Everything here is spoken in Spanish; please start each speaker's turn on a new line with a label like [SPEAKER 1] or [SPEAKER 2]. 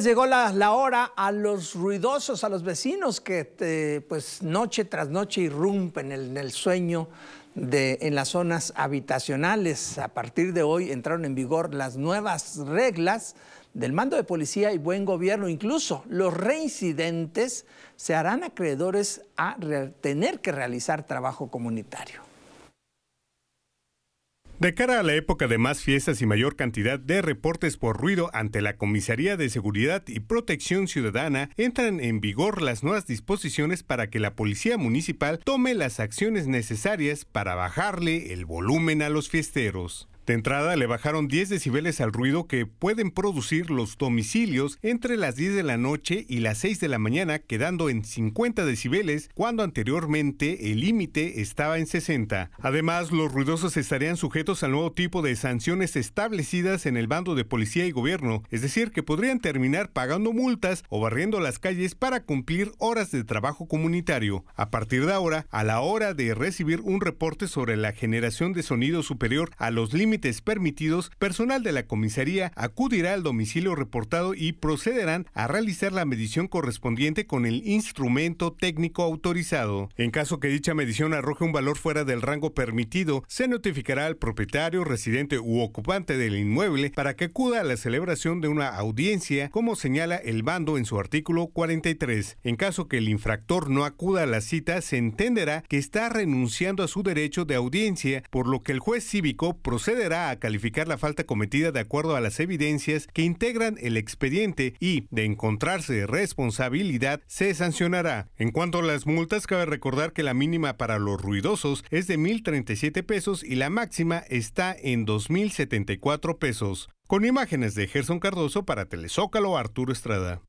[SPEAKER 1] Llegó la, hora a los ruidosos, a los vecinos que pues noche tras noche irrumpen en, el sueño de, en las zonas habitacionales. A partir de hoy entraron en vigor las nuevas reglas del mando de policía y buen gobierno. Incluso los reincidentes se harán acreedores a tener que realizar trabajo comunitario. De
[SPEAKER 2] cara a la época de más fiestas y mayor cantidad de reportes por ruido ante la Comisaría de Seguridad y Protección Ciudadana, entran en vigor las nuevas disposiciones para que la Policía Municipal tome las acciones necesarias para bajarle el volumen a los fiesteros. De entrada, le bajaron 10 decibeles al ruido que pueden producir los domicilios entre las 10 de la noche y las 6 de la mañana, quedando en 50 decibeles, cuando anteriormente el límite estaba en 60. Además, los ruidosos estarían sujetos al nuevo tipo de sanciones establecidas en el bando de policía y gobierno, es decir, que podrían terminar pagando multas o barriendo las calles para cumplir horas de trabajo comunitario. A partir de ahora, a la hora de recibir un reporte sobre la generación de sonido superior a los límites permitidos, personal de la comisaría acudirá al domicilio reportado y procederán a realizar la medición correspondiente con el instrumento técnico autorizado. En caso que dicha medición arroje un valor fuera del rango permitido, se notificará al propietario, residente u ocupante del inmueble para que acuda a la celebración de una audiencia, como señala el bando en su artículo 43. En caso que el infractor no acuda a la cita, se entenderá que está renunciando a su derecho de audiencia, por lo que el juez cívico procede será a calificar la falta cometida de acuerdo a las evidencias que integran el expediente y, de encontrarse responsabilidad, se sancionará. En cuanto a las multas, cabe recordar que la mínima para los ruidosos es de 1.037 pesos y la máxima está en 2.074 pesos. Con imágenes de Gerson Cardoso para Telezócalo, Arturo Estrada.